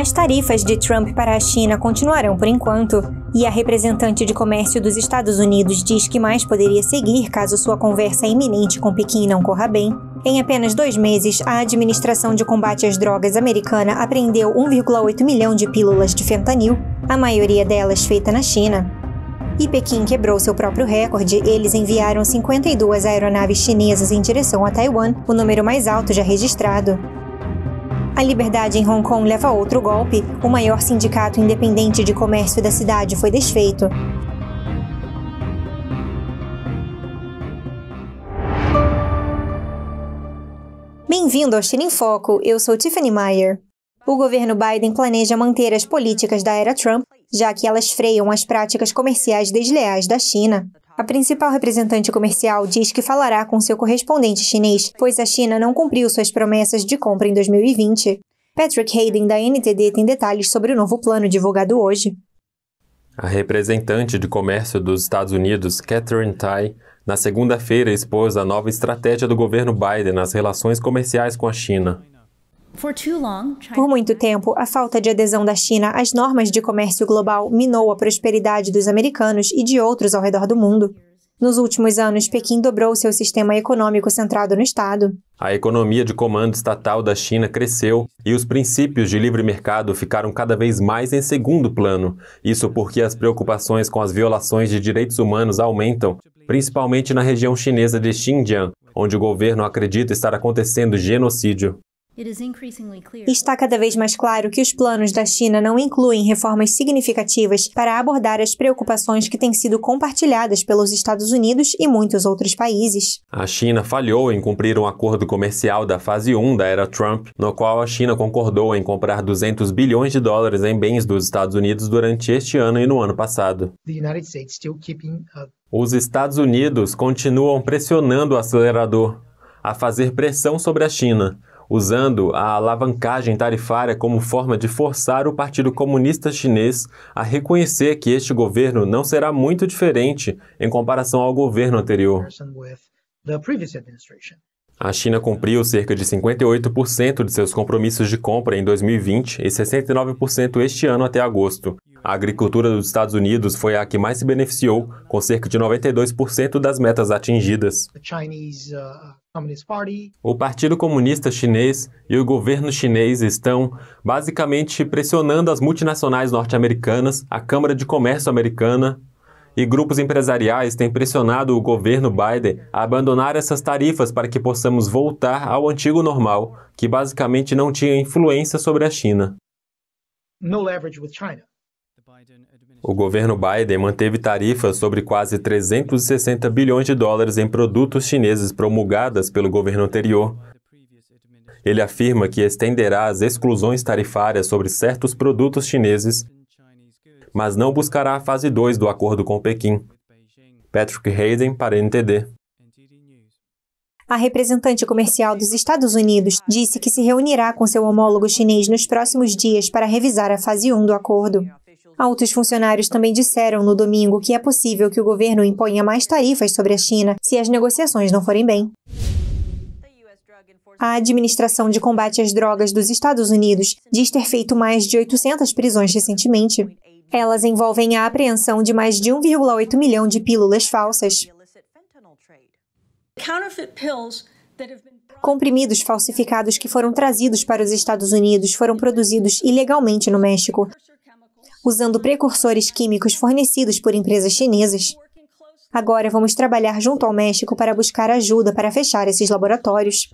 As tarifas de Trump para a China continuarão por enquanto, e a representante de comércio dos Estados Unidos diz que mais poderia seguir caso sua conversa iminente com Pequim não corra bem. Em apenas dois meses, a Administração de Combate às Drogas americana apreendeu 1,8 milhão de pílulas de fentanil, a maioria delas feita na China. E Pequim quebrou seu próprio recorde. Eles enviaram 52 aeronaves chinesas em direção a Taiwan, o número mais alto já registrado. A liberdade em Hong Kong leva a outro golpe. O maior sindicato independente de comércio da cidade foi desfeito. Bem-vindo ao China em Foco, eu sou Tiffany Meyer. O governo Biden planeja manter as políticas da era Trump, já que elas freiam as práticas comerciais desleais da China. A principal representante comercial diz que falará com seu correspondente chinês, pois a China não cumpriu suas promessas de compra em 2020. Patrick Hayden, da NTD, tem detalhes sobre o novo plano divulgado hoje. A representante de comércio dos Estados Unidos, Catherine Tai, na segunda-feira expôs a nova estratégia do governo Biden nas relações comerciais com a China. Por muito tempo, a falta de adesão da China às normas de comércio global minou a prosperidade dos americanos e de outros ao redor do mundo. Nos últimos anos, Pequim dobrou seu sistema econômico centrado no Estado. A economia de comando estatal da China cresceu e os princípios de livre mercado ficaram cada vez mais em segundo plano. Isso porque as preocupações com as violações de direitos humanos aumentam, principalmente na região chinesa de Xinjiang, onde o governo acredita estar acontecendo genocídio. Está cada vez mais claro que os planos da China não incluem reformas significativas para abordar as preocupações que têm sido compartilhadas pelos Estados Unidos e muitos outros países. A China falhou em cumprir um acordo comercial da fase 1 da era Trump, no qual a China concordou em comprar 200 bilhões de dólares em bens dos Estados Unidos durante este ano e no ano passado. Os Estados Unidos continuam pressionando o acelerador a fazer pressão sobre a China usando a alavancagem tarifária como forma de forçar o Partido Comunista Chinês a reconhecer que este governo não será muito diferente em comparação ao governo anterior. A China cumpriu cerca de 58% de seus compromissos de compra em 2020 e 69% este ano até agosto. A agricultura dos Estados Unidos foi a que mais se beneficiou, com cerca de 92% das metas atingidas. O Partido Comunista Chinês e o governo chinês estão basicamente pressionando as multinacionais norte-americanas, a Câmara de Comércio americana e grupos empresariais têm pressionado o governo Biden a abandonar essas tarifas para que possamos voltar ao antigo normal, que basicamente não tinha influência sobre a China. No leverage with China. O governo Biden manteve tarifas sobre quase 360 bilhões de dólares em produtos chineses promulgadas pelo governo anterior. Ele afirma que estenderá as exclusões tarifárias sobre certos produtos chineses, mas não buscará a fase 2 do acordo com Pequim. Patrick Hayden para NTD. A representante comercial dos Estados Unidos disse que se reunirá com seu homólogo chinês nos próximos dias para revisar a fase 1 do acordo. Altos funcionários também disseram no domingo que é possível que o governo imponha mais tarifas sobre a China se as negociações não forem bem. A Administração de Combate às Drogas dos Estados Unidos diz ter feito mais de 800 prisões recentemente. Elas envolvem a apreensão de mais de 1,8 milhão de pílulas falsas. Comprimidos falsificados que foram trazidos para os Estados Unidos foram produzidos ilegalmente no México usando precursores químicos fornecidos por empresas chinesas. Agora vamos trabalhar junto ao México para buscar ajuda para fechar esses laboratórios.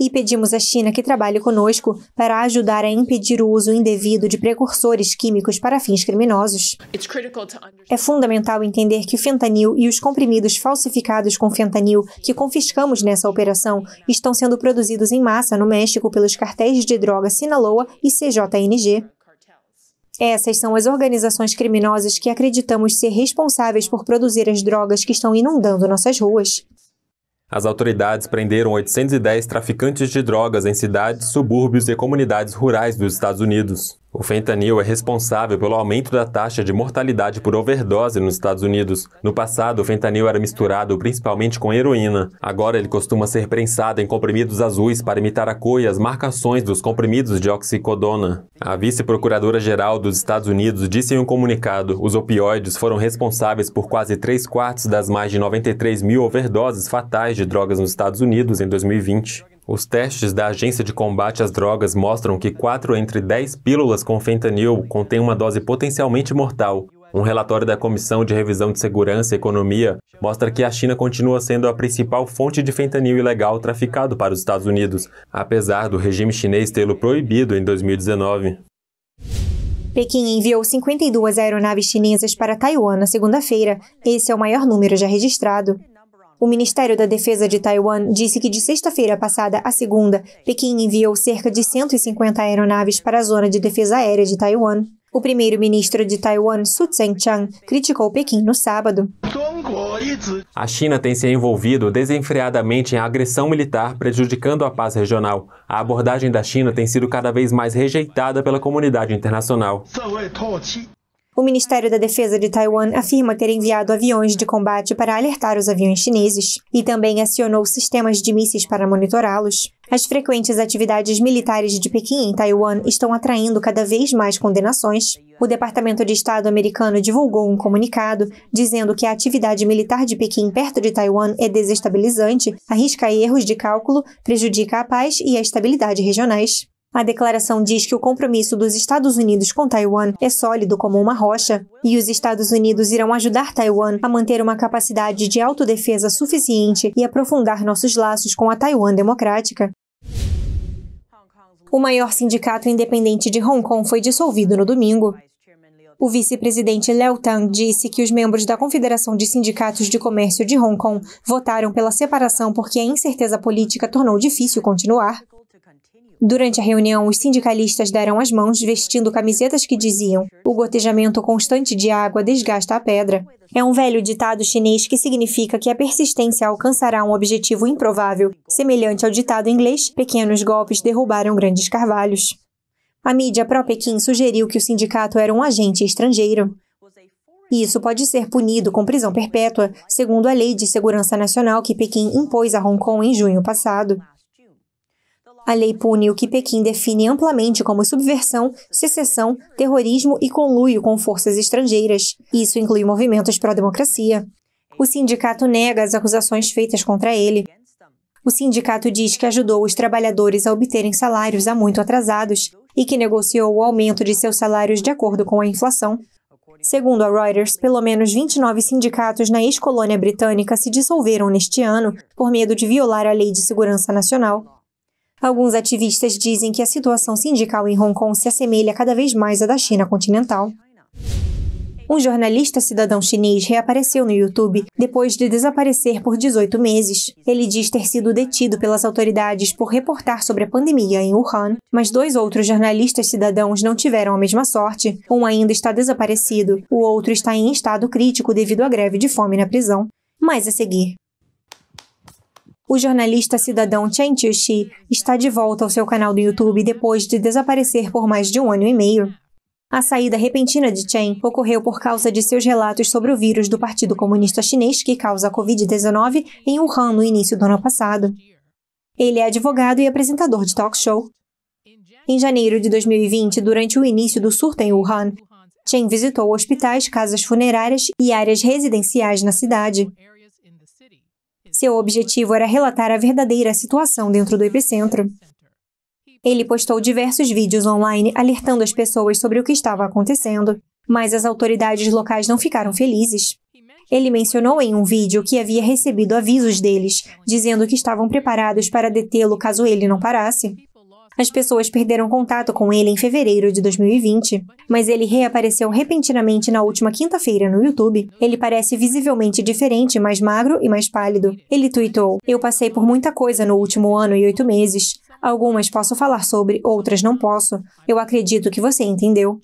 E pedimos à China que trabalhe conosco para ajudar a impedir o uso indevido de precursores químicos para fins criminosos. É fundamental entender que o fentanil e os comprimidos falsificados com fentanil que confiscamos nessa operação estão sendo produzidos em massa no México pelos cartéis de droga Sinaloa e CJNG. Essas são as organizações criminosas que acreditamos ser responsáveis por produzir as drogas que estão inundando nossas ruas. As autoridades prenderam 810 traficantes de drogas em cidades, subúrbios e comunidades rurais dos Estados Unidos. O fentanil é responsável pelo aumento da taxa de mortalidade por overdose nos Estados Unidos. No passado, o fentanil era misturado principalmente com heroína. Agora ele costuma ser prensado em comprimidos azuis para imitar a cor e as marcações dos comprimidos de oxicodona. A vice-procuradora-geral dos Estados Unidos disse em um comunicado: os opioides foram responsáveis por quase 3 quartos das mais de 93 mil overdoses fatais de drogas nos Estados Unidos em 2020. Os testes da Agência de Combate às Drogas mostram que 4 entre 10 pílulas com fentanil contêm uma dose potencialmente mortal. Um relatório da Comissão de Revisão de Segurança e Economia mostra que a China continua sendo a principal fonte de fentanil ilegal traficado para os Estados Unidos, apesar do regime chinês tê-lo proibido em 2019. Pequim enviou 52 aeronaves chinesas para Taiwan na segunda-feira. Esse é o maior número já registrado. O Ministério da Defesa de Taiwan disse que de sexta-feira passada à segunda, Pequim enviou cerca de 150 aeronaves para a zona de defesa aérea de Taiwan. O primeiro-ministro de Taiwan, Su Tseng-chang, criticou Pequim no sábado. A China tem se envolvido desenfreadamente em agressão militar, prejudicando a paz regional. A abordagem da China tem sido cada vez mais rejeitada pela comunidade internacional. O Ministério da Defesa de Taiwan afirma ter enviado aviões de combate para alertar os aviões chineses e também acionou sistemas de mísseis para monitorá-los. As frequentes atividades militares de Pequim em Taiwan estão atraindo cada vez mais condenações. O Departamento de Estado americano divulgou um comunicado dizendo que a atividade militar de Pequim perto de Taiwan é desestabilizante, arrisca erros de cálculo, prejudica a paz e a estabilidade regionais. A declaração diz que o compromisso dos Estados Unidos com Taiwan é sólido como uma rocha e os Estados Unidos irão ajudar Taiwan a manter uma capacidade de autodefesa suficiente e aprofundar nossos laços com a Taiwan Democrática. O maior sindicato independente de Hong Kong foi dissolvido no domingo. O vice-presidente Leo Tang disse que os membros da Confederação de Sindicatos de Comércio de Hong Kong votaram pela separação porque a incerteza política tornou difícil continuar. Durante a reunião, os sindicalistas deram as mãos vestindo camisetas que diziam: O gotejamento constante de água desgasta a pedra. É um velho ditado chinês que significa que a persistência alcançará um objetivo improvável, semelhante ao ditado inglês: Pequenos golpes derrubaram grandes carvalhos. A mídia pró-Pequim sugeriu que o sindicato era um agente estrangeiro. Isso pode ser punido com prisão perpétua, segundo a Lei de Segurança Nacional que Pequim impôs a Hong Kong em junho passado. A lei pune o que Pequim define amplamente como subversão, secessão, terrorismo e conluio com forças estrangeiras. Isso inclui movimentos pró-democracia. O sindicato nega as acusações feitas contra ele. O sindicato diz que ajudou os trabalhadores a obterem salários há muito atrasados e que negociou o aumento de seus salários de acordo com a inflação. Segundo a Reuters, pelo menos 29 sindicatos na ex-colônia britânica se dissolveram neste ano por medo de violar a Lei de Segurança Nacional. Alguns ativistas dizem que a situação sindical em Hong Kong se assemelha cada vez mais à da China continental. Um jornalista cidadão chinês reapareceu no YouTube depois de desaparecer por 18 meses. Ele diz ter sido detido pelas autoridades por reportar sobre a pandemia em Wuhan, mas dois outros jornalistas cidadãos não tiveram a mesma sorte. Um ainda está desaparecido, o outro está em estado crítico devido à greve de fome na prisão. Mais a seguir o jornalista cidadão Chen Qiuxi está de volta ao seu canal do YouTube depois de desaparecer por mais de um ano e meio. A saída repentina de Chen ocorreu por causa de seus relatos sobre o vírus do Partido Comunista Chinês que causa a Covid-19 em Wuhan no início do ano passado. Ele é advogado e apresentador de talk show. Em janeiro de 2020, durante o início do surto em Wuhan, Chen visitou hospitais, casas funerárias e áreas residenciais na cidade. Seu objetivo era relatar a verdadeira situação dentro do epicentro. Ele postou diversos vídeos online alertando as pessoas sobre o que estava acontecendo, mas as autoridades locais não ficaram felizes. Ele mencionou em um vídeo que havia recebido avisos deles, dizendo que estavam preparados para detê-lo caso ele não parasse. As pessoas perderam contato com ele em fevereiro de 2020, mas ele reapareceu repentinamente na última quinta-feira no YouTube. Ele parece visivelmente diferente, mais magro e mais pálido. Ele tweetou: Eu passei por muita coisa no último ano e oito meses. Algumas posso falar sobre, outras não posso. Eu acredito que você entendeu.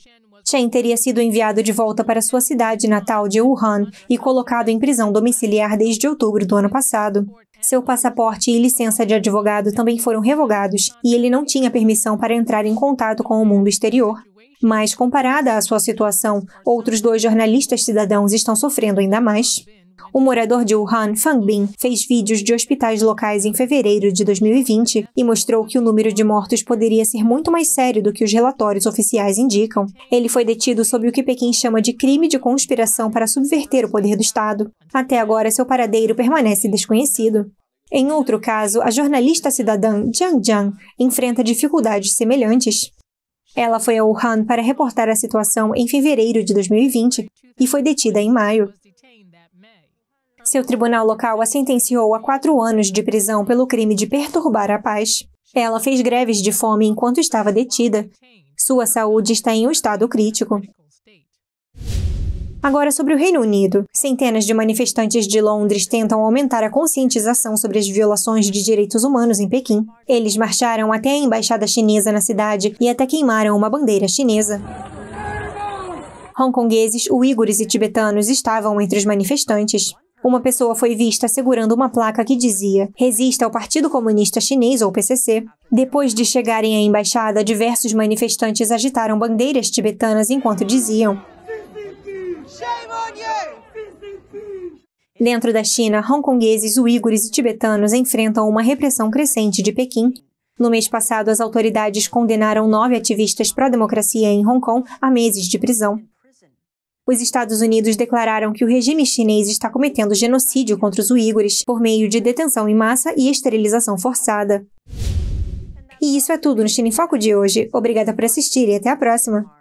Chen teria sido enviado de volta para sua cidade natal de Wuhan e colocado em prisão domiciliar desde outubro do ano passado. Seu passaporte e licença de advogado também foram revogados e ele não tinha permissão para entrar em contato com o mundo exterior. Mas, comparada à sua situação, outros dois jornalistas cidadãos estão sofrendo ainda mais. O morador de Wuhan, Fang Bin, fez vídeos de hospitais locais em fevereiro de 2020 e mostrou que o número de mortos poderia ser muito mais sério do que os relatórios oficiais indicam. Ele foi detido sob o que Pequim chama de crime de conspiração para subverter o poder do Estado. Até agora, seu paradeiro permanece desconhecido. Em outro caso, a jornalista cidadã Jiang Jiang enfrenta dificuldades semelhantes. Ela foi a Wuhan para reportar a situação em fevereiro de 2020 e foi detida em maio. Seu tribunal local a sentenciou a quatro anos de prisão pelo crime de perturbar a paz. Ela fez greves de fome enquanto estava detida. Sua saúde está em um estado crítico. Agora sobre o Reino Unido. Centenas de manifestantes de Londres tentam aumentar a conscientização sobre as violações de direitos humanos em Pequim. Eles marcharam até a embaixada chinesa na cidade e até queimaram uma bandeira chinesa. Hongkongueses, uigures e tibetanos estavam entre os manifestantes. Uma pessoa foi vista segurando uma placa que dizia: Resista ao Partido Comunista Chinês, ou PCC. Depois de chegarem à embaixada, diversos manifestantes agitaram bandeiras tibetanas enquanto diziam: Dentro da China, hongkongueses, uígures e tibetanos enfrentam uma repressão crescente de Pequim. No mês passado, as autoridades condenaram nove ativistas pró-democracia em Hong Kong a meses de prisão os Estados Unidos declararam que o regime chinês está cometendo genocídio contra os uigures por meio de detenção em massa e esterilização forçada. E isso é tudo no China Foco de hoje. Obrigada por assistir e até a próxima!